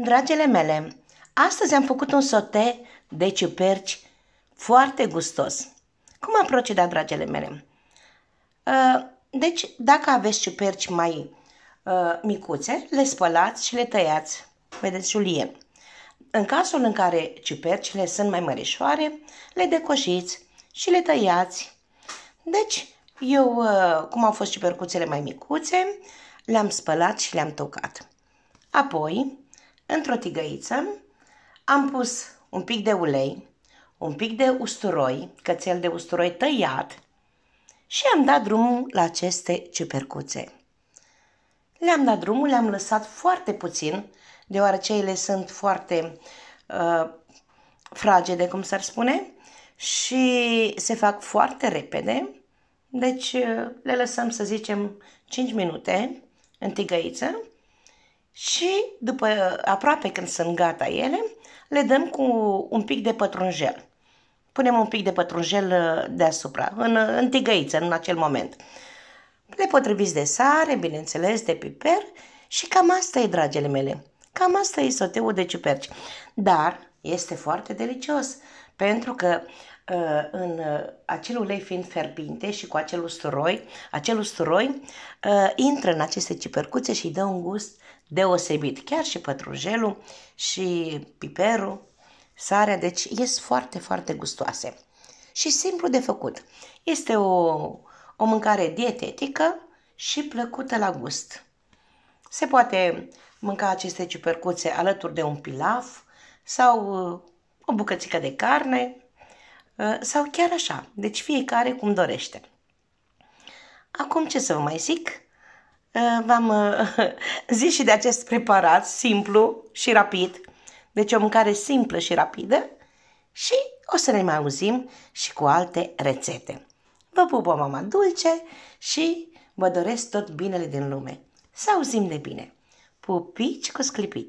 Dragele mele, astăzi am făcut un sote de ciuperci foarte gustos. Cum am procedat, dragele mele? Uh, deci, dacă aveți ciuperci mai uh, micuțe, le spălați și le tăiați vedeți, julie. În cazul în care ciupercile sunt mai mărișoare, le decoșiți și le tăiați. Deci, eu, uh, cum au fost ciupercuțele mai micuțe, le-am spălat și le-am tocat. Apoi, Într-o tigăiță am pus un pic de ulei, un pic de usturoi, cățel de usturoi tăiat și am dat drumul la aceste ciupercuțe. Le-am dat drumul, le-am lăsat foarte puțin, deoarece ele sunt foarte uh, fragede, cum s-ar spune, și se fac foarte repede, deci uh, le lăsăm, să zicem, 5 minute în tigăiță și după aproape când sunt gata ele, le dăm cu un pic de pătrunjel. Punem un pic de pătrunjel uh, deasupra, în, uh, în tigăiță, în acel moment. Le potriviți de sare, bineînțeles, de piper și cam asta e, dragele mele. Cam asta e soteul de ciuperci. Dar este foarte delicios, pentru că Uh, în uh, acel ulei fiind fierbinte și cu acel usturoi, acel usturoi uh, intră în aceste cipercuțe și îi dă un gust deosebit. Chiar și pătrujelul și piperul, sarea, deci ies foarte, foarte gustoase. Și simplu de făcut. Este o, o mâncare dietetică și plăcută la gust. Se poate mânca aceste ciupercuțe alături de un pilaf sau o bucățică de carne, Uh, sau chiar așa. Deci fiecare cum dorește. Acum ce să vă mai zic? Uh, v-am uh, zis și de acest preparat simplu și rapid. Deci o mâncare simplă și rapidă și o să ne mai auzim și cu alte rețete. Vă o mama dulce și vă doresc tot binele din lume. Să auzim de bine. Pupici cu sclipici!